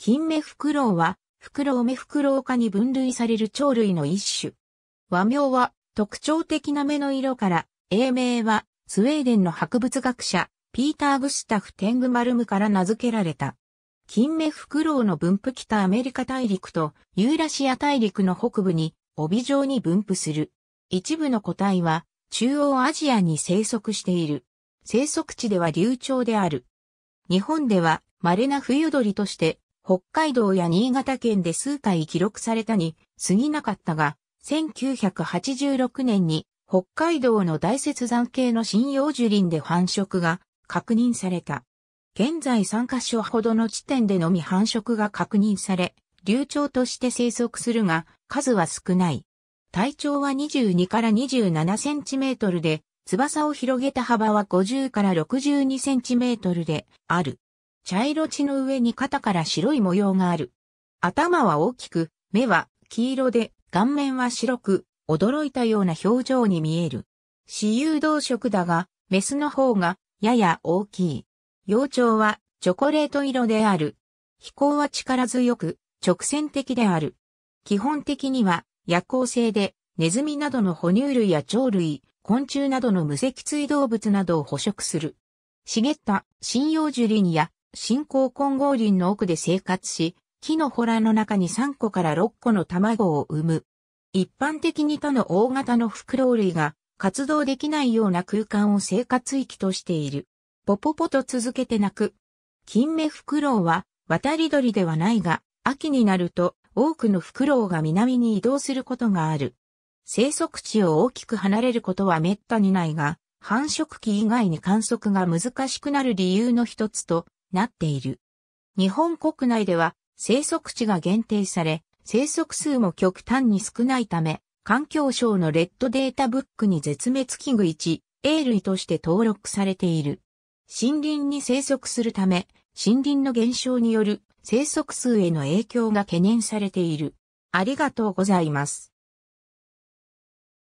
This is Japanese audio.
金目フクロウは、フクロウ目フクロウ科に分類される鳥類の一種。和名は、特徴的な目の色から、英名は、スウェーデンの博物学者、ピーター・グスタフ・テングマルムから名付けられた。金目フクロウの分布北アメリカ大陸とユーラシア大陸の北部に帯状に分布する。一部の個体は中央アジアに生息している。生息地では流暢である。日本では稀な冬鳥として北海道や新潟県で数回記録されたに過ぎなかったが、1986年に北海道の大雪山系の針葉樹林で繁殖が確認された。現在3カ所ほどの地点でのみ繁殖が確認され、流暢として生息するが数は少ない。体長は22から27センチメートルで、翼を広げた幅は50から62センチメートルである。茶色地の上に肩から白い模様がある。頭は大きく、目は黄色で、顔面は白く、驚いたような表情に見える。私有動色だが、メスの方が、やや大きい。幼鳥は、チョコレート色である。飛行は力強く、直線的である。基本的には、夜行性で、ネズミなどの哺乳類や鳥類、昆虫などの無脊椎動物などを捕食する。茂った針葉樹林や新興混合林の奥で生活し、木の洞の中に3個から6個の卵を産む。一般的に他の大型のフクロウ類が活動できないような空間を生活域としている。ポポポと続けて鳴く。金目フクロウは渡り鳥ではないが、秋になると多くのフクロウが南に移動することがある。生息地を大きく離れることは滅多にないが、繁殖期以外に観測が難しくなる理由の一つとなっている。日本国内では生息地が限定され、生息数も極端に少ないため、環境省のレッドデータブックに絶滅危惧1、A 類として登録されている。森林に生息するため、森林の減少による生息数への影響が懸念されている。ありがとうございます。